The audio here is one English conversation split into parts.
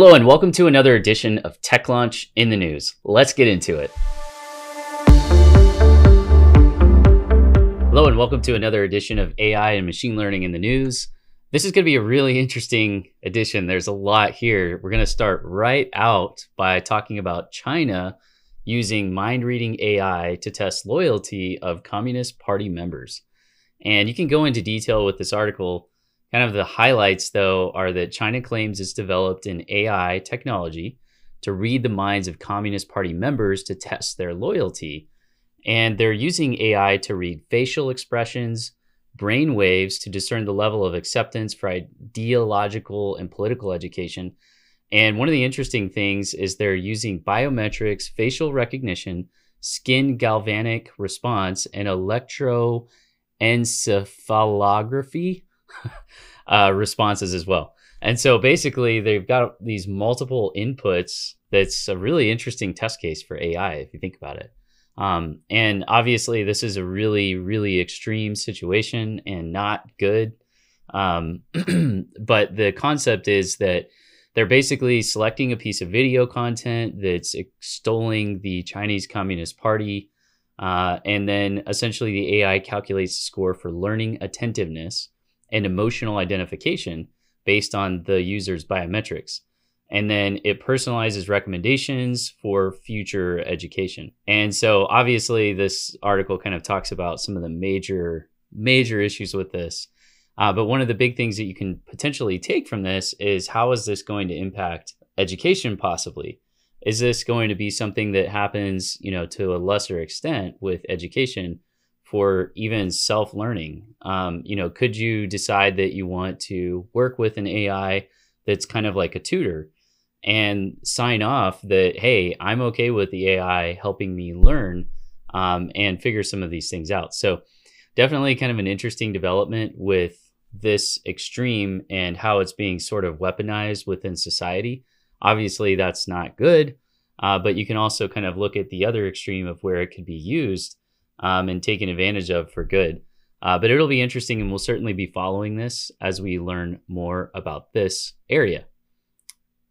Hello, and welcome to another edition of Tech Launch in the News. Let's get into it. Hello, and welcome to another edition of AI and Machine Learning in the News. This is going to be a really interesting edition. There's a lot here. We're going to start right out by talking about China using mind reading AI to test loyalty of Communist Party members. And you can go into detail with this article Kind of the highlights, though, are that China claims it's developed an AI technology to read the minds of Communist Party members to test their loyalty. And they're using AI to read facial expressions, brain waves to discern the level of acceptance for ideological and political education. And one of the interesting things is they're using biometrics, facial recognition, skin galvanic response, and electroencephalography uh, responses as well. And so basically, they've got these multiple inputs. That's a really interesting test case for AI if you think about it. Um, and obviously, this is a really, really extreme situation and not good. Um, but the concept is that they're basically selecting a piece of video content that's extolling the Chinese Communist Party. Uh, and then essentially, the AI calculates the score for learning attentiveness and emotional identification based on the user's biometrics. And then it personalizes recommendations for future education. And so obviously, this article kind of talks about some of the major, major issues with this. Uh, but one of the big things that you can potentially take from this is how is this going to impact education possibly? Is this going to be something that happens, you know, to a lesser extent with education? for even self learning. Um, you know, could you decide that you want to work with an AI that's kind of like a tutor and sign off that, hey, I'm okay with the AI helping me learn um, and figure some of these things out? So, definitely kind of an interesting development with this extreme and how it's being sort of weaponized within society. Obviously, that's not good. Uh, but you can also kind of look at the other extreme of where it could be used um, and taken advantage of for good. Uh, but it'll be interesting, and we'll certainly be following this as we learn more about this area.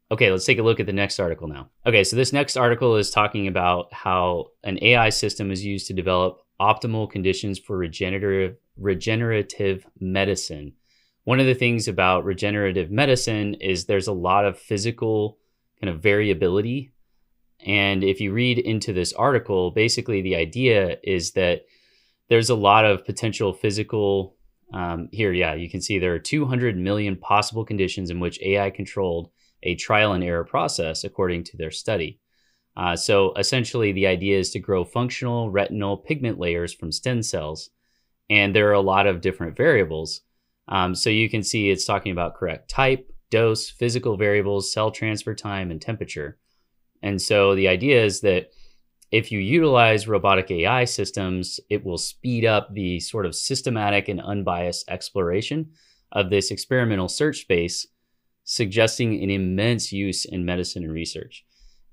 Okay, let's take a look at the next article now. Okay, so this next article is talking about how an AI system is used to develop optimal conditions for regenerative regenerative medicine. One of the things about regenerative medicine is there's a lot of physical kind of variability and if you read into this article, basically the idea is that there's a lot of potential physical. Um, here, yeah, you can see there are 200 million possible conditions in which AI controlled a trial and error process, according to their study. Uh, so essentially, the idea is to grow functional retinal pigment layers from stem cells. And there are a lot of different variables. Um, so you can see it's talking about correct type, dose, physical variables, cell transfer time, and temperature. And so the idea is that if you utilize robotic AI systems, it will speed up the sort of systematic and unbiased exploration of this experimental search space, suggesting an immense use in medicine and research.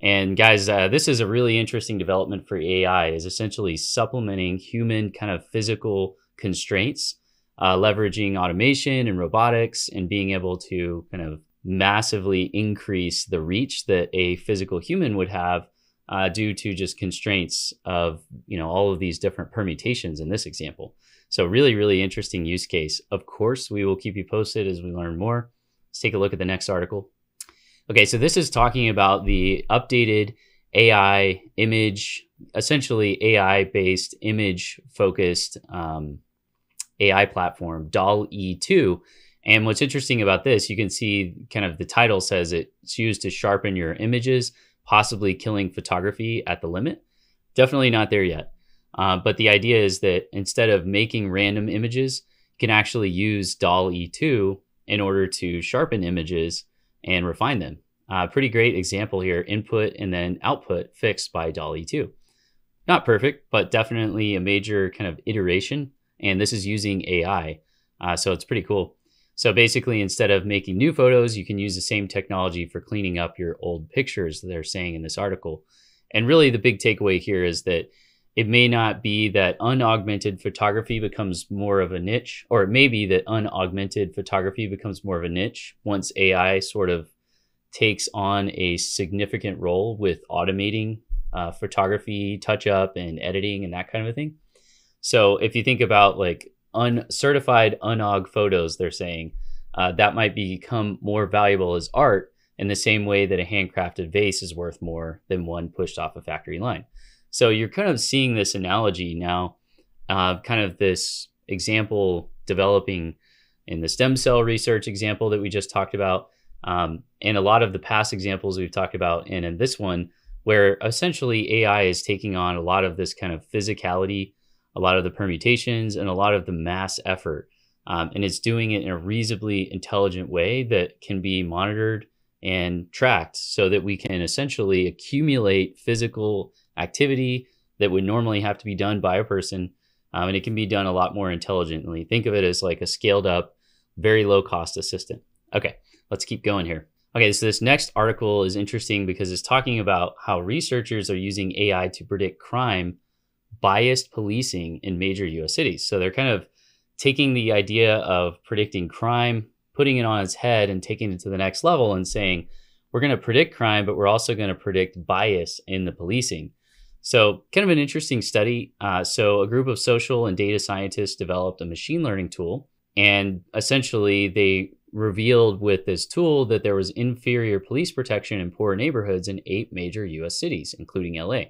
And guys, uh, this is a really interesting development for AI is essentially supplementing human kind of physical constraints, uh, leveraging automation and robotics and being able to kind of massively increase the reach that a physical human would have uh, due to just constraints of you know all of these different permutations in this example. So really, really interesting use case. Of course, we will keep you posted as we learn more. Let's take a look at the next article. Okay, so this is talking about the updated AI image, essentially AI based image focused um, AI platform, Doll E2 and what's interesting about this, you can see kind of the title says it's used to sharpen your images, possibly killing photography at the limit. Definitely not there yet. Uh, but the idea is that instead of making random images, you can actually use DAL E2 in order to sharpen images and refine them. Uh, pretty great example here input and then output fixed by DAL E2. Not perfect, but definitely a major kind of iteration. And this is using AI. Uh, so it's pretty cool. So basically, instead of making new photos, you can use the same technology for cleaning up your old pictures, they're saying in this article. And really, the big takeaway here is that it may not be that unaugmented photography becomes more of a niche, or it may be that unaugmented photography becomes more of a niche once AI sort of takes on a significant role with automating uh, photography, touch up, and editing, and that kind of a thing. So if you think about like uncertified unog photos they're saying uh, that might become more valuable as art in the same way that a handcrafted vase is worth more than one pushed off a factory line so you're kind of seeing this analogy now uh, kind of this example developing in the stem cell research example that we just talked about um, and a lot of the past examples we've talked about and in this one where essentially ai is taking on a lot of this kind of physicality a lot of the permutations, and a lot of the mass effort. Um, and it's doing it in a reasonably intelligent way that can be monitored and tracked so that we can essentially accumulate physical activity that would normally have to be done by a person. Um, and it can be done a lot more intelligently. Think of it as like a scaled up, very low cost assistant. Okay, let's keep going here. Okay, so this next article is interesting because it's talking about how researchers are using AI to predict crime biased policing in major US cities. So they're kind of taking the idea of predicting crime, putting it on its head, and taking it to the next level and saying, we're going to predict crime, but we're also going to predict bias in the policing. So, kind of an interesting study. Uh, so, a group of social and data scientists developed a machine learning tool, and essentially they revealed with this tool that there was inferior police protection in poor neighborhoods in eight major US cities, including LA.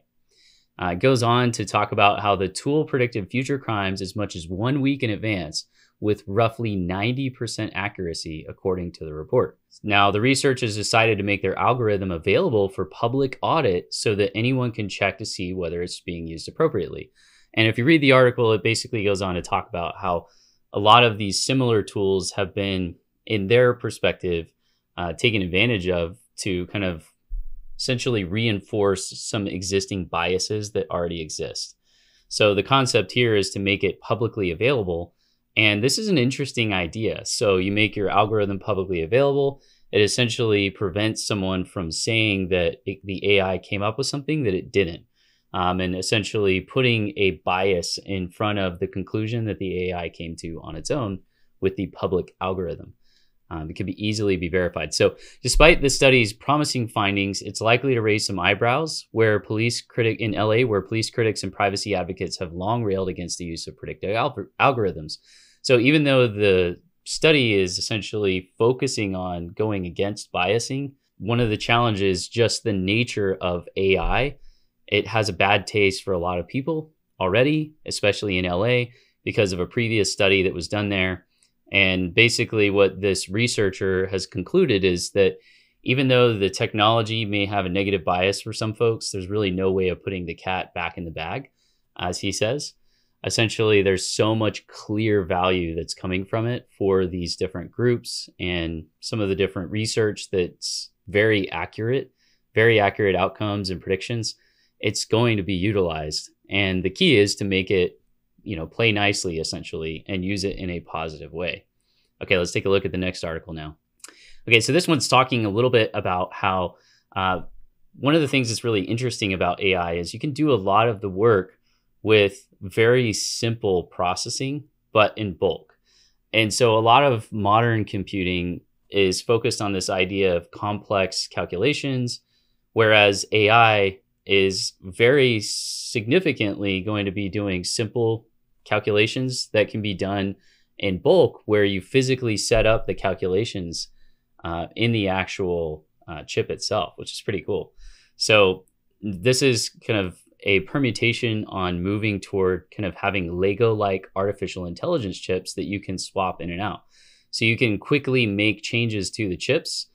Uh, goes on to talk about how the tool predicted future crimes as much as one week in advance with roughly 90% accuracy, according to the report. Now, the researchers decided to make their algorithm available for public audit so that anyone can check to see whether it's being used appropriately. And if you read the article, it basically goes on to talk about how a lot of these similar tools have been, in their perspective, uh, taken advantage of to kind of essentially reinforce some existing biases that already exist. So the concept here is to make it publicly available. And this is an interesting idea. So you make your algorithm publicly available. It essentially prevents someone from saying that it, the AI came up with something that it didn't. Um, and essentially putting a bias in front of the conclusion that the AI came to on its own with the public algorithm. Um, it could be easily be verified. So, despite the study's promising findings, it's likely to raise some eyebrows where police critic in LA, where police critics and privacy advocates have long railed against the use of predictive al- algorithms. So, even though the study is essentially focusing on going against biasing, one of the challenges just the nature of AI. It has a bad taste for a lot of people already, especially in LA, because of a previous study that was done there and basically, what this researcher has concluded is that even though the technology may have a negative bias for some folks, there's really no way of putting the cat back in the bag, as he says. Essentially, there's so much clear value that's coming from it for these different groups and some of the different research that's very accurate, very accurate outcomes and predictions. It's going to be utilized. And the key is to make it you know, play nicely essentially and use it in a positive way. Okay, let's take a look at the next article now. Okay, so this one's talking a little bit about how uh, one of the things that's really interesting about AI is you can do a lot of the work with very simple processing, but in bulk. And so a lot of modern computing is focused on this idea of complex calculations, whereas AI is very significantly going to be doing simple calculations that can be done in bulk where you physically set up the calculations uh, in the actual uh, chip itself, which is pretty cool. So this is kind of a permutation on moving toward kind of having Lego-like artificial intelligence chips that you can swap in and out. So you can quickly make changes to the chips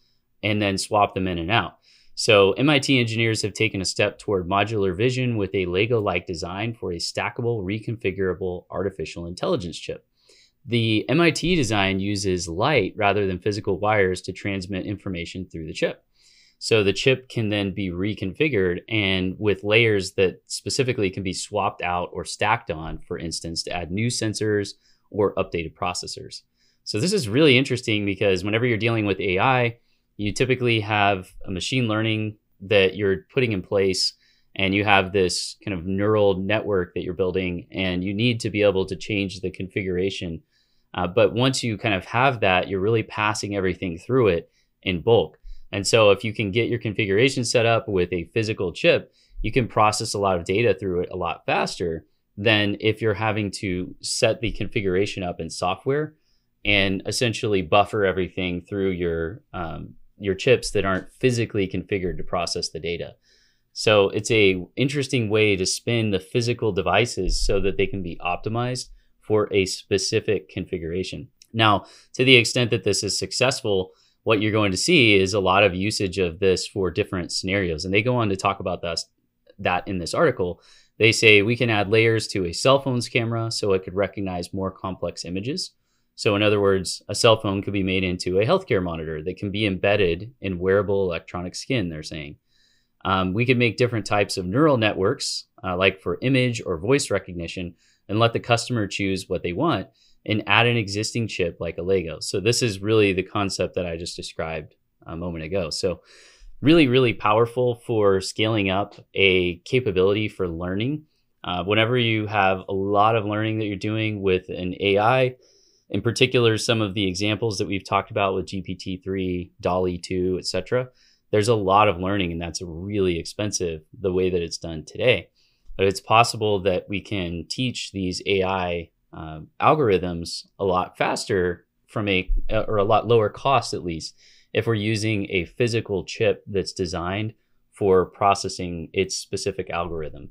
and then swap them in and out. So, MIT engineers have taken a step toward modular vision with a Lego like design for a stackable, reconfigurable artificial intelligence chip. The MIT design uses light rather than physical wires to transmit information through the chip. So the chip can then be reconfigured and with layers that specifically can be swapped out or stacked on, for instance, to add new sensors or updated processors. So this is really interesting because whenever you're dealing with AI, you typically have a machine learning that you're putting in place and you have this kind of neural network that you're building and you need to be able to change the configuration uh, but once you kind of have that you're really passing everything through it in bulk and so if you can get your configuration set up with a physical chip you can process a lot of data through it a lot faster than if you're having to set the configuration up in software and essentially buffer everything through your um, your chips that aren't physically configured to process the data. So it's a interesting way to spin the physical devices so that they can be optimized for a specific configuration. Now, to the extent that this is successful, what you're going to see is a lot of usage of this for different scenarios. And they go on to talk about that, that in this article. They say we can add layers to a cell phone's camera so it could recognize more complex images. So, in other words, a cell phone could be made into a healthcare monitor that can be embedded in wearable electronic skin, they're saying. Um, we could make different types of neural networks, uh, like for image or voice recognition, and let the customer choose what they want and add an existing chip like a Lego. So, this is really the concept that I just described a moment ago. So, really, really powerful for scaling up a capability for learning. Uh, whenever you have a lot of learning that you're doing with an AI, in particular some of the examples that we've talked about with GPT-3, DALI 2, etc. There's a lot of learning and that's really expensive the way that it's done today. But it's possible that we can teach these AI uh, um, algorithms a lot faster from a or a lot lower cost at least if we're using a physical chip that's designed for processing its specific algorithm.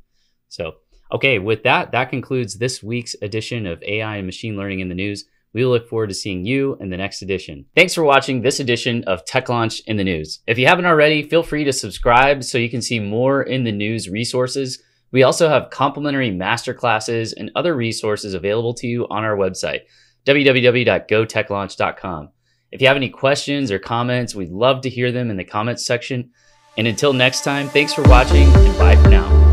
So, okay, with that, that concludes this week's edition of AI and machine learning in the news. We look forward to seeing you in the next edition. Thanks for watching this edition of Tech Launch in the News. If you haven't already, feel free to subscribe so you can see more in the news resources. We also have complimentary masterclasses and other resources available to you on our website, www.gotechlaunch.com. If you have any questions or comments, we'd love to hear them in the comments section. And until next time, thanks for watching and bye for now.